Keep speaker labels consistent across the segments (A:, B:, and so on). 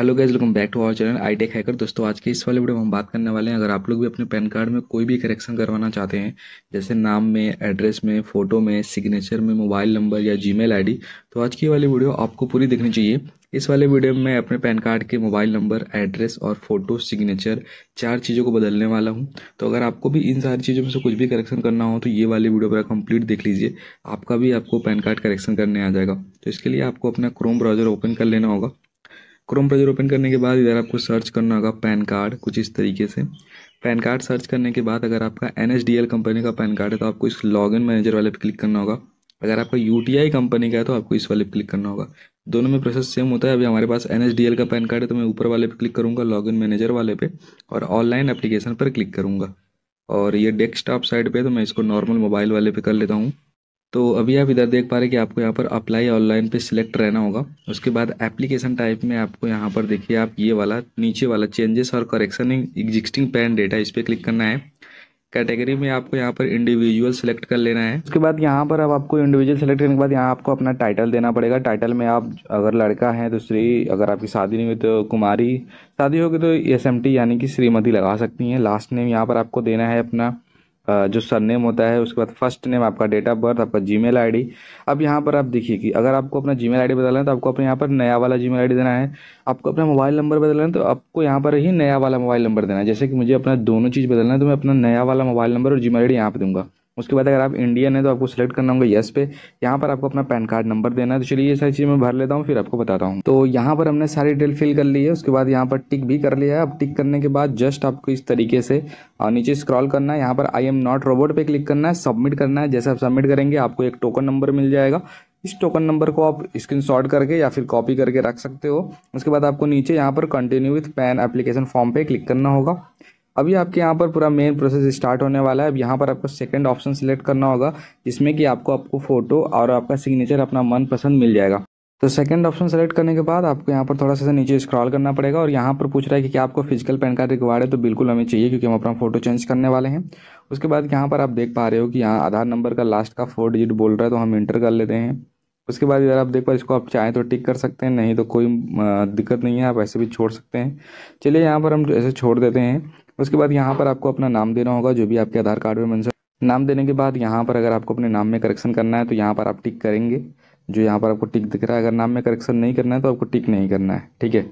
A: hello guys welcome back to our channel I tech hacker दोस्तों आज के इस वाले वीडियो में हम बात करने वाले हैं अगर आप लोग भी अपने पैन कार्ड में कोई भी करेक्शन करवाना चाहते हैं जैसे नाम में एड्रेस में फ़ोटो में सिग्नेचर में मोबाइल नंबर या जीमेल आईडी तो आज की वाली वीडियो आपको पूरी देखनी चाहिए इस वाले वीडियो में मैं अपने पैन कार्ड के मोबाइल नंबर एड्रेस और फोटो सिग्नेचर चार चीज़ों को बदलने वाला हूँ तो अगर आपको भी इन सारी चीज़ों में से कुछ भी करेक्शन करना हो तो ये वाली वीडियो पर कंप्लीट देख लीजिए आपका भी आपको पैन कार्ड करेक्शन करने आ जाएगा तो इसके लिए आपको अपना क्रोम ब्राउजर ओपन कर लेना होगा क्रोम ब्राउजर ओपन करने के बाद इधर आपको सर्च करना होगा पैन कार्ड कुछ इस तरीके से पैन कार्ड सर्च करने के बाद अगर आपका एन कंपनी का पैन कार्ड है तो आपको इस लॉगिन मैनेजर वाले पर क्लिक करना होगा अगर आपका यू कंपनी का है तो आपको इस वाले पर क्लिक करना होगा दोनों में प्रोसेस सेम होता है अभी हमारे पास एन का पैन कार्ड है तो मैं ऊपर वाले पर क्लिक करूँगा लॉगिन मैनेजर वाले पे और ऑनलाइन एप्लीकेशन पर क्लिक करूँगा और ये टॉप साइड पर तो मैं इसको नॉर्मल मोबाइल वाले पर कर लेता हूँ तो अभी आप इधर देख पा रहे कि आपको यहाँ पर अप्लाई ऑनलाइन पे सिलेक्ट रहना होगा उसके बाद एप्लीकेशन टाइप में आपको यहाँ पर देखिए आप ये वाला नीचे वाला चेंजेस और correction in existing PAN data इस पर क्लिक करना है कैटेगरी में आपको यहाँ पर इंडिविजुअल सेलेक्ट कर लेना है उसके बाद यहाँ पर अब आपको इंडिविजुअल सेलेक्ट करने के बाद यहाँ आपको अपना टाइटल देना पड़ेगा टाइटल में आप अगर लड़का है तो श्री अगर आपकी शादी नहीं हुई तो कुमारी शादी होगी तो एस यानी कि श्रीमती लगा सकती हैं लास्ट नेम यहाँ पर आपको देना है अपना जो सर नेम होता है उसके बाद फर्स्ट नेम आपका डेट ऑफ बर्थ आपका जीमेल आईडी अब यहाँ पर आप देखिए कि अगर आपको अपना जीमेल आईडी बदलना है तो आपको अपने यहाँ पर नया वाला जीमेल आईडी देना है आपको अपना मोबाइल नंबर बदलना है तो आपको यहाँ पर ही नया वाला मोबाइल नंबर देना है जैसे कि मुझे अपना दोनों चीज़ बदलना है तो मैं अपना नया वाला मोबाइल नंबर और जी मेल आई यहाँ पर दूंगा उसके बाद अगर आप इंडियन है तो आपको सेलेक्ट करना होगा येस पे यहाँ पर आपको अपना पैन कार्ड नंबर देना है तो चलिए ये सारी चीज़ मैं भर लेता हूँ फिर आपको बताता हूँ तो यहाँ पर हमने सारी डिटेल फिल कर ली है उसके बाद यहाँ पर टिक भी कर लिया है अब टिक करने के बाद जस्ट आपको इस तरीके से नीचे स्क्रॉल करना है यहाँ पर आई एम नॉट रोबोट पर क्लिक करना है सबमिट करना है जैसे आप सबमिट करेंगे आपको एक टोकन नंबर मिल जाएगा इस टोकन नंबर को आप शॉट करके या फिर कॉपी करके रख सकते हो उसके बाद आपको नीचे यहाँ पर continue with PAN application form पर क्लिक करना होगा अभी आपके यहाँ पर पूरा मेन प्रोसेस स्टार्ट होने वाला है अब यहाँ पर आपको सेकंड ऑप्शन सेलेक्ट करना होगा जिसमें कि आपको आपको फ़ोटो और आपका सिग्नेचर अपना मनपसंद मिल जाएगा तो सेकंड ऑप्शन सेलेक्ट करने के बाद आपको यहाँ पर थोड़ा सा नीचे स्क्रॉल करना पड़ेगा और यहाँ पर पूछ रहा है कि क्या आपको फिजिकल पैन कार्ड रिक्वायर्ड है तो बिल्कुल हमें चाहिए क्योंकि हम अपना फोटो चेंज करने वाले हैं उसके बाद यहाँ पर आप देख पा रहे हो कि यहाँ आधार नंबर का लास्ट का फोर डिजिट बोल रहा है तो हम इंटर कर लेते हैं उसके बाद इधर आप देख पा इसको आप चाहें तो टिक कर सकते हैं नहीं तो कोई दिक्कत नहीं है आप ऐसे भी छोड़ सकते हैं चलिए यहाँ पर हम ऐसे छोड़ देते हैं उसके बाद यहाँ पर आपको अपना नाम देना होगा जो भी आपके आधार कार्ड में मेंशन नाम देने के बाद यहाँ पर अगर आपको अपने नाम में करेक्शन करना है तो यहाँ पर आप टिक करेंगे जो यहाँ पर आपको टिक दिख रहा है अगर नाम में करेक्शन नहीं करना है तो आपको टिक नहीं करना है ठीक है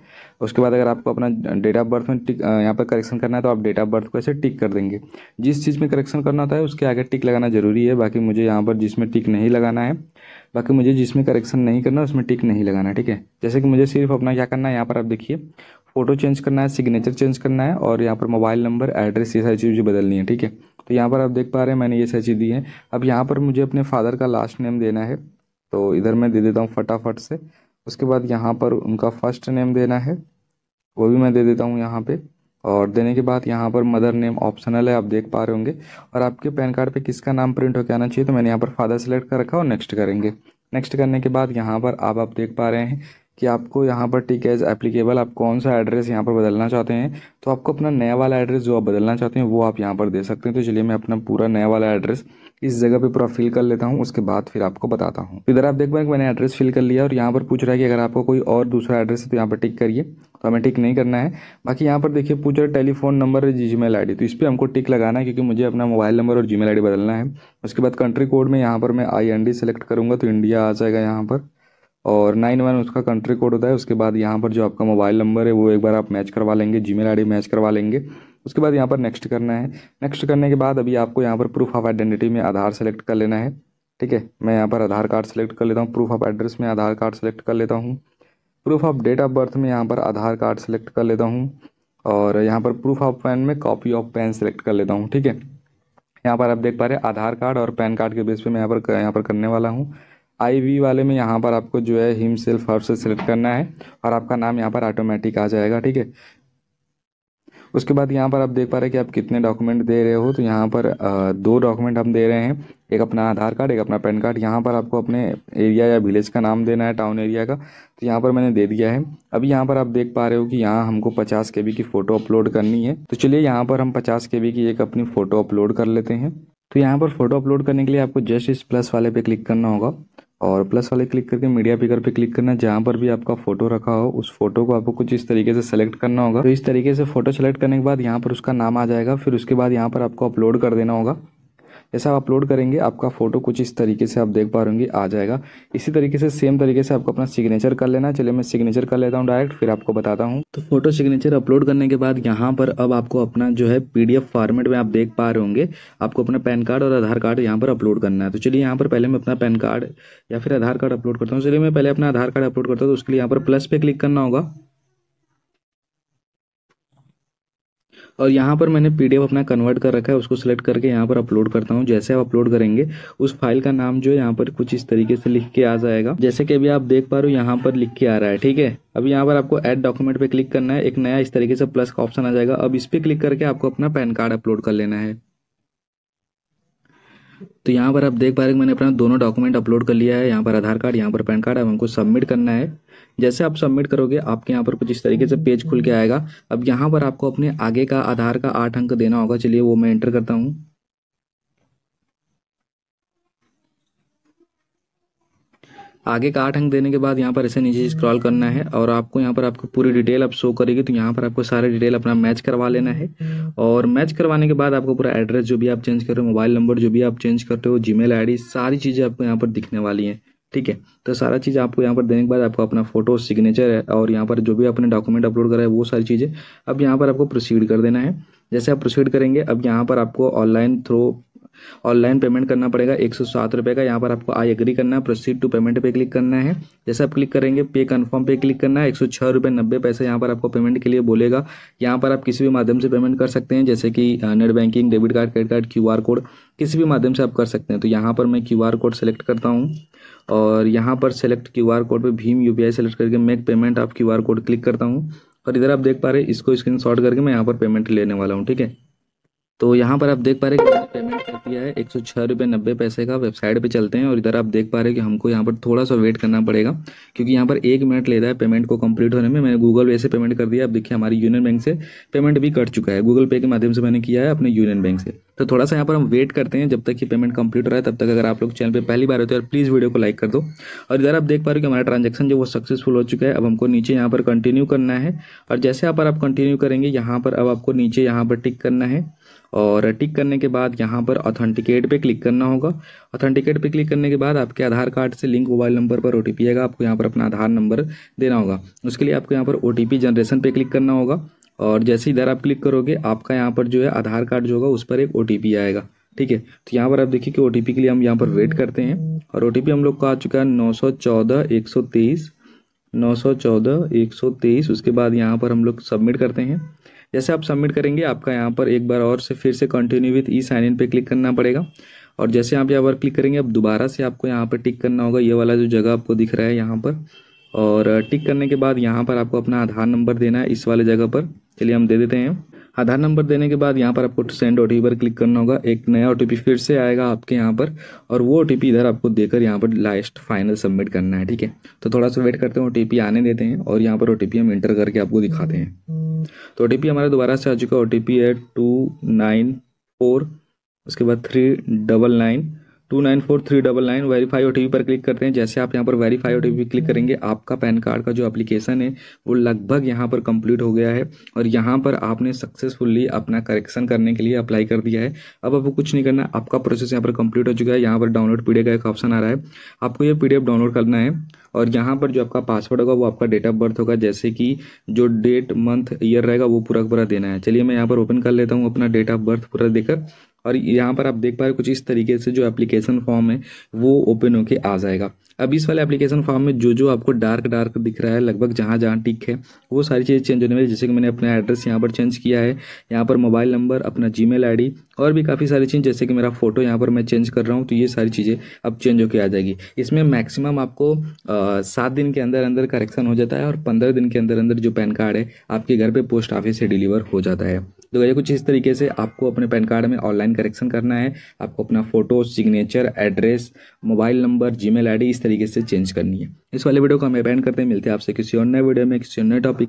A: उसके बाद अगर आपको अपना डेट ऑफ बर्थ में टिक यहाँ पर करेक्शन करना है तो आप डेट ऑफ बर्थ को ऐसे टिक कर देंगे जिस चीज़ में करेक्शन करना होता है उसके आगे टिक लगाना जरूरी है बाकी मुझे यहाँ पर जिसमें टिक नहीं लगाना है बाकी मुझे जिसमें करेक्शन नहीं करना उसमें टिक नहीं लगाना ठीक है जैसे कि मुझे सिर्फ अपना क्या करना है यहाँ पर आप देखिए फोटो चेंज करना है सिग्नेचर चेंज करना है और यहाँ पर मोबाइल नंबर एड्रेस ये सारी चीज़ें बदलनी है ठीक है तो यहाँ पर आप देख पा रहे हैं मैंने ये सारी चीज़ दी है अब यहाँ पर मुझे अपने फादर का लास्ट नेम देना है तो इधर मैं दे देता हूँ फटाफट से उसके बाद यहाँ पर उनका फर्स्ट नेम देना है वो भी मैं दे देता हूँ यहाँ पर और देने के बाद यहाँ पर मदर नेम ऑप्शनल है आप देख पा रहे होंगे और आपके पैन कार्ड पर किसका नाम प्रिंट होकर आना चाहिए तो मैंने यहाँ पर फादर सेलेक्ट कर रखा और नेक्स्ट करेंगे नेक्स्ट करने के बाद यहाँ पर आप आप देख पा रहे हैं कि आपको यहाँ पर टिक एज एप्लीकेबल आप कौन सा एड्रेस यहाँ पर बदलना चाहते हैं तो आपको अपना नया वाला एड्रेस जो आप बदलना चाहते हैं वो आप यहाँ पर दे सकते हैं तो चलिए मैं अपना पूरा नया वाला एड्रेस इस जगह पे पूरा फिल कर लेता हूँ उसके बाद फिर आपको बताता हूँ इधर आप देख पाए मैंने एड्रेस फिल कर लिया और यहाँ पर पूछ रहा है कि अगर आपको कोई और दूसरा एड्रेस है तो यहाँ पर टिक करिए तो हमें टिक नहीं करना है बाकी यहाँ पर देखिए पूछ रहा है telephone number Gmail I तो इस पर हमको टिक लगाना है क्योंकि मुझे अपना मोबाइल नंबर और जी मेल बदलना है उसके बाद कंट्री कोड में यहाँ पर मैं आई एन डी सेलेक्ट करूँगा तो इंडिया आ जाएगा यहाँ पर और नाइन वन उसका कंट्री कोड होता है उसके बाद यहाँ पर जो आपका मोबाइल नंबर है वो एक बार आप मैच करवा लेंगे जी मेल मैच करवा लेंगे उसके बाद यहाँ पर नेक्स्ट करना है नेक्स्ट करने के बाद अभी आपको यहाँ पर प्रूफ ऑफ आइडेंटिटी में आधार सेलेक्ट कर लेना है ठीक है मैं यहाँ पर आधार कार्ड सेलेक्ट कर लेता हूँ प्रूफ ऑफ एड्रेस में आधार कार्ड सेलेक्ट कर लेता हूँ proof of date of birth में यहाँ पर आधार कार्ड सेलेक्ट कर लेता हूँ और यहाँ पर प्रूफ ऑफ पैन में कॉपी ऑफ पैन सेलेक्ट कर लेता हूँ ठीक है यहाँ पर आप देख पा रहे हैं आधार कार्ड और पैन कार्ड के बेस पे मैं यहाँ पर यहाँ पर करने वाला हूँ आई वी वाले में यहाँ पर आपको जो है हिम सेल्फ हर्ब से सिलेक्ट करना है और आपका नाम यहाँ पर ऑटोमेटिक आ जाएगा ठीक है उसके बाद यहाँ पर आप देख पा रहे हैं कि आप कितने डॉक्यूमेंट दे रहे हो तो यहाँ पर दो डॉक्यूमेंट हम दे रहे हैं एक अपना आधार कार्ड एक अपना पैन कार्ड यहाँ पर आपको अपने एरिया या विलेज का नाम देना है टाउन एरिया का तो यहाँ पर मैंने दे दिया है अभी यहाँ पर आप देख पा रहे हो कि यहाँ हमको पचास के की फ़ोटो अपलोड करनी है तो चलिए यहाँ पर हम पचास के की एक अपनी फ़ोटो अपलोड कर लेते हैं तो यहाँ पर फोटो अपलोड करने के लिए आपको जस्ट इस प्लस वाले पे क्लिक करना होगा और प्लस वाले क्लिक करके मीडिया पिकर पे क्लिक करना जहाँ पर भी आपका फोटो रखा हो उस फोटो को आपको कुछ इस तरीके से सेलेक्ट करना होगा तो इस तरीके से फोटो सेलेक्ट करने के बाद यहाँ पर उसका नाम आ जाएगा फिर उसके बाद यहाँ पर आपको अपलोड कर देना होगा जैसा आप अपलोड करेंगे आपका फ़ोटो कुछ इस तरीके से आप देख पा रहे आ जाएगा इसी तरीके से सेम तरीके से आपको अपना सिग्नेचर कर लेना है चलिए मैं सिग्नेचर कर लेता हूँ डायरेक्ट फिर आपको बताता हूँ तो फोटो सिग्नेचर अपलोड करने के बाद यहाँ पर अब आपको अपना जो है पी फॉर्मेट में आप देख पा रहे होंगे आपको अपना पैन कार्ड और आधार कार्ड यहाँ पर अपलोड करना है तो चलिए यहाँ पर पहले मैं अपना पैन कार्ड या फिर आधार कार्ड अपलोड करता हूँ चलिए मैं पहले अपना आधार कार्ड अपलोड करता हूँ तो उसके लिए यहाँ पर प्लस पे क्लिक करना होगा और यहाँ पर मैंने पी अपना कन्वर्ट कर रखा है उसको सिलेक्ट करके यहाँ पर अपलोड करता हूँ जैसे आप अपलोड करेंगे उस फाइल का नाम जो है यहाँ पर कुछ इस तरीके से लिख के आ जाएगा जैसे कि अभी आप देख पा रहे हो यहाँ पर लिख के आ रहा है ठीक है अभी यहाँ पर आपको एड डॉक्यूमेंट पे क्लिक करना है एक नया इस तरीके से प्लस का ऑप्शन आ जाएगा अब इस पर क्लिक करके आपको अपना पैन कार्ड अपलोड कर लेना है तो यहाँ पर आप देख पा रहे हैं मैंने अपना दोनों डॉक्यूमेंट अपलोड कर लिया है यहाँ पर आधार कार्ड यहाँ पर पैन कार्ड अब हमको सबमिट करना है जैसे आप सबमिट करोगे आपके यहाँ पर कुछ इस तरीके से पेज खुल के आएगा अब यहाँ पर आपको अपने आगे का आधार का आठ अंक देना होगा चलिए वो मैं एंटर करता हूँ आगे का आठ अंक देने के बाद यहाँ पर ऐसे नीचे स्क्रॉल करना है और आपको यहाँ पर आपको पूरी डिटेल अब शो करेगी तो यहाँ पर आपको सारे डिटेल अपना मैच करवा लेना है और मैच करवाने के बाद आपको पूरा एड्रेस जो भी आप चेंज कर रहे हो मोबाइल नंबर जो भी आप चेंज करते हो जी मेल सारी चीज़ें आपको यहाँ पर दिखने वाली हैं ठीक है तो सारा चीज़ आपको यहाँ पर देने के बाद आपको अपना फोटो सिग्नेचर है और यहाँ पर जो भी आपने डॉक्यूमेंट अपलोड करा है वो सारी चीज़ें अब यहाँ पर आपको प्रोसीड कर देना है जैसे आप प्रोसीड करेंगे अब यहाँ पर आपको ऑनलाइन थ्रो ऑनलाइन पेमेंट करना पड़ेगा एक सौ सात रुपये का यहाँ पर आपको आई एग्री करना है प्रोसीड टू पेमेंट पे क्लिक करना है जैसे आप क्लिक करेंगे पे कन्फर्म पे क्लिक करना है एक सौ छः रुपये नब्बे पैसे यहाँ पर आपको पेमेंट के लिए बोलेगा यहाँ पर आप किसी भी माध्यम से पेमेंट कर सकते हैं जैसे कि net banking debit card credit card Q R code किसी भी माध्यम से आप कर सकते हैं तो यहाँ पर मैं क्यू आर कोड सेलेक्ट करता हूँ और यहाँ पर सेलेक्ट क्यू आर कोड पर भीम यू पी आई सेलेक्ट करके मेक पेमेंट आप क्यू आर कोड क्लिक करता हूँ और इधर आप देख पा रहे हैं इसको स्क्रीन शॉट करके मैं यहाँ पर पेमेंट लेने वाला हूँ ठीक है तो यहाँ पर आप देख पा रहे हैं पेमेंट रुपया है एक सौ छः रुपये नब्बे पैसे का वेबसाइट पे चलते हैं और इधर आप देख पा रहे हैं कि हमको यहाँ पर थोड़ा सा वेट करना पड़ेगा क्योंकि यहाँ पर एक मिनट लेता है पेमेंट को कंप्लीट होने में मैंने गूगल पे से पेमेंट कर दिया अब देखिए हमारी यूनियन बैंक से पेमेंट भी कट चुका है गूगल पे के माध्यम से मैंने किया है अपने यूनियन बैंक से तो थोड़ा सा यहाँ पर हम वेट करते हैं जब तक कि पेमेंट कंप्लीट हो रहा है तब तक अगर आप लोग चैनल पर पहली बार होते हैं प्लीज़ वीडियो को लाइक कर दो और इधर आप देख पा रहे हो कि हमारा ट्रांजेक्शन जो वो सक्सेसफुल हो चुका है अब हमको नीचे यहाँ पर कंटिन्यू करना है और जैसे यहाँ पर आप कंटिन्यू करेंगे यहाँ पर अब आपको नीचे यहाँ पर टिक करना है और टिक करने के बाद यहाँ पर ऑथेंटिकेट पे क्लिक करना होगा ऑथेंटिकेट पे क्लिक करने के बाद आपके आधार कार्ड से लिंक मोबाइल नंबर पर ओ आएगा आपको यहाँ पर अपना आधार नंबर देना होगा उसके लिए आपको यहाँ पर ओ जनरेशन पर क्लिक करना होगा और जैसे इधर आप क्लिक करोगे आपका यहाँ पर जो है आधार कार्ड जो होगा उस पर एक ओ आएगा ठीक है तो यहाँ पर आप देखिए कि ओ के लिए हम यहाँ पर वेट करते हैं और ओ हम लोग का आ चुका है नौ सौ चौदह एक सौ तेईस नौ सौ चौदह एक सौ तेईस उसके बाद यहाँ पर हम लोग सबमिट करते हैं जैसे आप सबमिट करेंगे आपका यहाँ पर एक बार और से फिर से continue with e sign in पे क्लिक करना पड़ेगा और जैसे आप यहाँ पर क्लिक करेंगे अब दोबारा से आपको यहाँ पर टिक करना होगा ये वाला जो जगह आपको दिख रहा है यहाँ पर और टिक करने के बाद यहाँ पर आपको अपना आधार नंबर देना है इस वाले जगह पर चलिए हम दे देते हैं आधार नंबर देने के बाद यहाँ पर आपको सेंड ओ पर क्लिक करना होगा एक नया ओ फिर से आएगा आपके यहाँ पर और वो ओ इधर आपको देकर यहाँ पर लास्ट फाइनल सबमिट करना है ठीक है तो थोड़ा सा वेट करते हैं ओ आने देते हैं और यहाँ पर ओ हम इंटर करके आपको दिखाते हैं तो ओटीपी हमारा दोबारा से आ चुका ओ है टू नाइन फोर उसके बाद three double nine two nine four three double nine verify ओ पर क्लिक करते हैं जैसे आप यहाँ पर वेरीफाई ओ क्लिक करेंगे आपका पैन कार्ड का जो एप्लीकेशन है वो लगभग यहाँ पर कंप्लीट हो गया है और यहाँ पर आपने सक्सेसफुली अपना करेक्शन करने के लिए अप्लाई कर दिया है अब आपको कुछ नहीं करना आपका प्रोसेस यहाँ पर कंप्लीट हो चुका है यहाँ पर डाउनलोड पी का एक ऑप्शन आ रहा है आपको ये पी डाउनलोड करना है और यहाँ पर जो आपका पासवर्ड होगा वो आपका डेट ऑफ बर्थ होगा जैसे कि जो डेट मंथ ईयर रहेगा वो पूरा पूरा देना है चलिए मैं यहाँ पर ओपन कर लेता हूँ अपना डेट ऑफ बर्थ पूरा देकर और यहाँ पर आप देख पा रहे कुछ इस तरीके से जो एप्लीकेशन फॉर्म है वो ओपन होके आ जाएगा अब इस वाले एप्लीकेशन फॉर्म में जो जो आपको डार्क डार्क दिख रहा है लगभग जहाँ जहाँ टिक है वो सारी चीज़ें चेंज होने वाली जैसे कि मैंने अपना एड्रेस यहाँ पर चेंज किया है यहाँ पर मोबाइल नंबर अपना जी मेल और भी काफ़ी सारी चीज़ जैसे कि मेरा फोटो यहाँ पर मैं चेंज कर रहा हूँ तो ये सारी चीज़ें अब चेंज होकर आ जाएगी इसमें मैक्सिमम आपको सात दिन के अंदर अंदर करेक्शन हो जाता है और पंद्रह दिन के अंदर अंदर जो पैन कार्ड है आपके घर पर पोस्ट ऑफिस से डिलीवर हो जाता है तो ये कुछ इस तरीके से आपको अपने पैन कार्ड में ऑनलाइन करेक्शन करना है आपको अपना photo signature address mobile number Gmail इस तरीके से चेंज करनी है इस वाले वीडियो को हम पैन करते हैं मिलते हैं आपसे किसी और नए वीडियो में किसी और नए टॉपिक